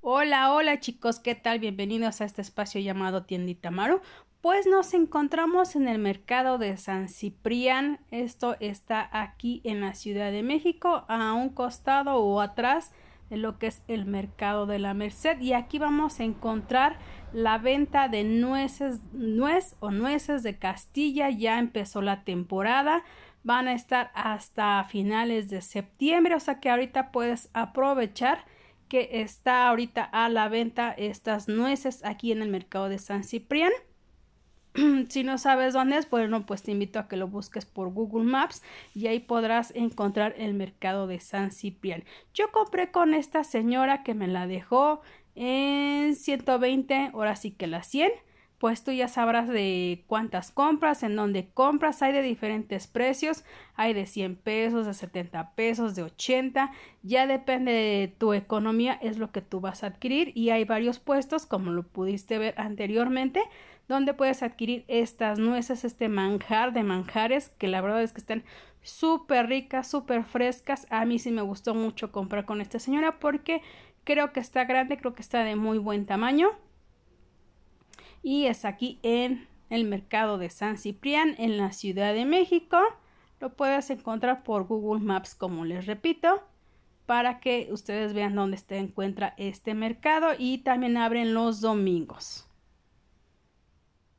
Hola, hola chicos, ¿qué tal? Bienvenidos a este espacio llamado Tiendita Maru. Pues nos encontramos en el mercado de San Ciprián. Esto está aquí en la Ciudad de México, a un costado o atrás de lo que es el mercado de la Merced. Y aquí vamos a encontrar la venta de nueces, nuez o nueces de Castilla. Ya empezó la temporada van a estar hasta finales de septiembre, o sea que ahorita puedes aprovechar que está ahorita a la venta estas nueces aquí en el mercado de San Ciprián. si no sabes dónde es, bueno, pues te invito a que lo busques por Google Maps y ahí podrás encontrar el mercado de San Ciprián. Yo compré con esta señora que me la dejó en 120, ahora sí que la 100 pues tú ya sabrás de cuántas compras, en dónde compras, hay de diferentes precios, hay de 100 pesos, de 70 pesos, de 80, ya depende de tu economía, es lo que tú vas a adquirir y hay varios puestos, como lo pudiste ver anteriormente, donde puedes adquirir estas nueces, este manjar de manjares, que la verdad es que están súper ricas, súper frescas, a mí sí me gustó mucho comprar con esta señora porque creo que está grande, creo que está de muy buen tamaño y es aquí en el mercado de San Ciprián en la Ciudad de México. Lo puedes encontrar por Google Maps, como les repito, para que ustedes vean dónde se encuentra este mercado y también abren los domingos.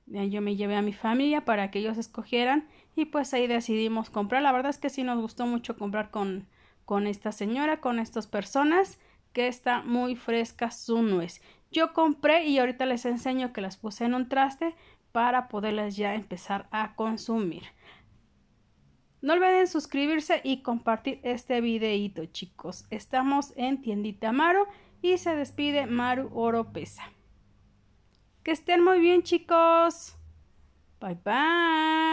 Yo me llevé a mi familia para que ellos escogieran y pues ahí decidimos comprar. La verdad es que sí nos gustó mucho comprar con, con esta señora, con estas personas, que está muy fresca su nuez. Yo compré y ahorita les enseño que las puse en un traste para poderlas ya empezar a consumir. No olviden suscribirse y compartir este videito, chicos. Estamos en Tiendita Maru y se despide Maru Oropesa. Que estén muy bien, chicos. Bye bye.